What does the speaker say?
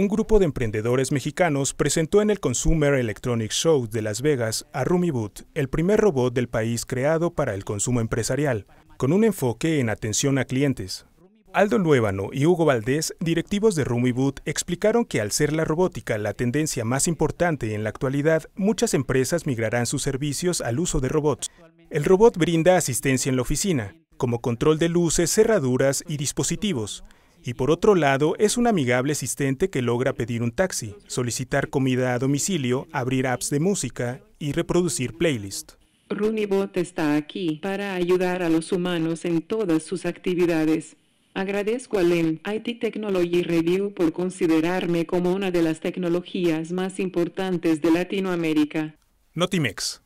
un grupo de emprendedores mexicanos presentó en el Consumer Electronics Show de Las Vegas a RumiBoot, el primer robot del país creado para el consumo empresarial, con un enfoque en atención a clientes. Aldo Luébano y Hugo Valdés, directivos de RumiBoot, explicaron que al ser la robótica la tendencia más importante en la actualidad, muchas empresas migrarán sus servicios al uso de robots. El robot brinda asistencia en la oficina, como control de luces, cerraduras y dispositivos, y por otro lado, es un amigable asistente que logra pedir un taxi, solicitar comida a domicilio, abrir apps de música y reproducir playlists. Runibot está aquí para ayudar a los humanos en todas sus actividades. Agradezco a LEN IT Technology Review por considerarme como una de las tecnologías más importantes de Latinoamérica. Notimex.